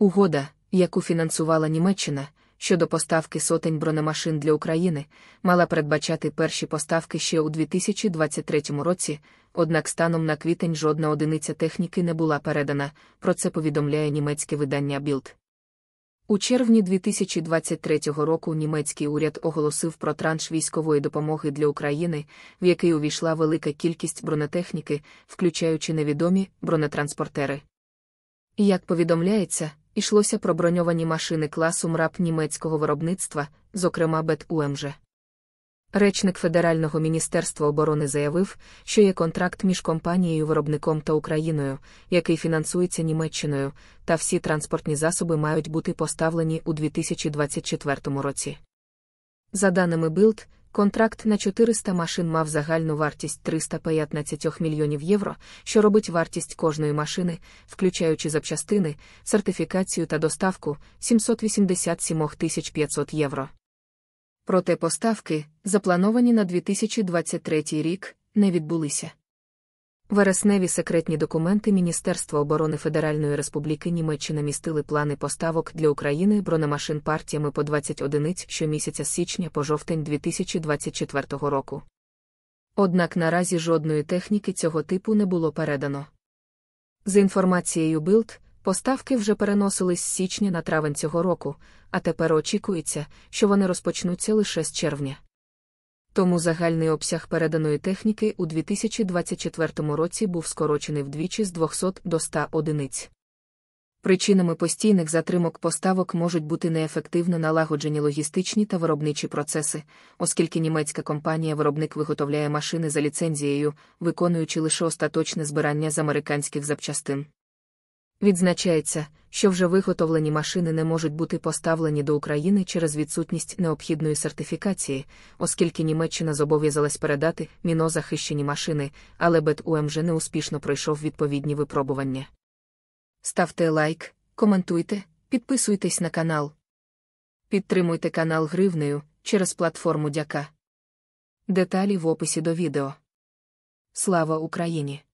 Угода, яку фінансувала Німеччина щодо поставки сотень бронемашин для України, мала передбачати перші поставки ще у 2023 році, однак станом на квітень жодна одиниця техніки не була передана, про це повідомляє німецьке видання Bild. У червні 2023 року німецький уряд оголосив про транш військової допомоги для України, в який увійшла велика кількість бронетехніки, включаючи невідомі бронетранспортери. Як повідомляється, Ішлося про броньовані машини класу МРАП німецького виробництва, зокрема Бет УМЖ. Речник Федерального міністерства оборони заявив, що є контракт між компанією виробником та Україною, який фінансується Німеччиною, та всі транспортні засоби мають бути поставлені у 2024 році. За даними БИЛД. Контракт на 400 машин мав загальну вартість 315 мільйонів євро, що робить вартість кожної машини, включаючи запчастини, сертифікацію та доставку 787 500 євро. Проте поставки, заплановані на 2023 рік, не відбулися. Вересневі секретні документи Міністерства оборони Федеральної Республіки Німеччина містили плани поставок для України бронемашин партіями по 20 одиниць щомісяця з січня по жовтень 2024 року. Однак наразі жодної техніки цього типу не було передано. За інформацією Билд, поставки вже переносились з січня на травень цього року, а тепер очікується, що вони розпочнуться лише з червня тому загальний обсяг переданої техніки у 2024 році був скорочений вдвічі з 200 до 100 одиниць. Причинами постійних затримок поставок можуть бути неефективно налагоджені логістичні та виробничі процеси, оскільки німецька компанія-виробник виготовляє машини за ліцензією, виконуючи лише остаточне збирання з американських запчастин. Відзначається, що вже виготовлені машини не можуть бути поставлені до України через відсутність необхідної сертифікації, оскільки Німеччина зобов'язалась передати мінозахищені машини, але Бет не успішно пройшов відповідні випробування. Ставте лайк, коментуйте, підписуйтесь на канал. Підтримуйте канал гривнею через платформу Дяка. Деталі в описі до відео. Слава Україні!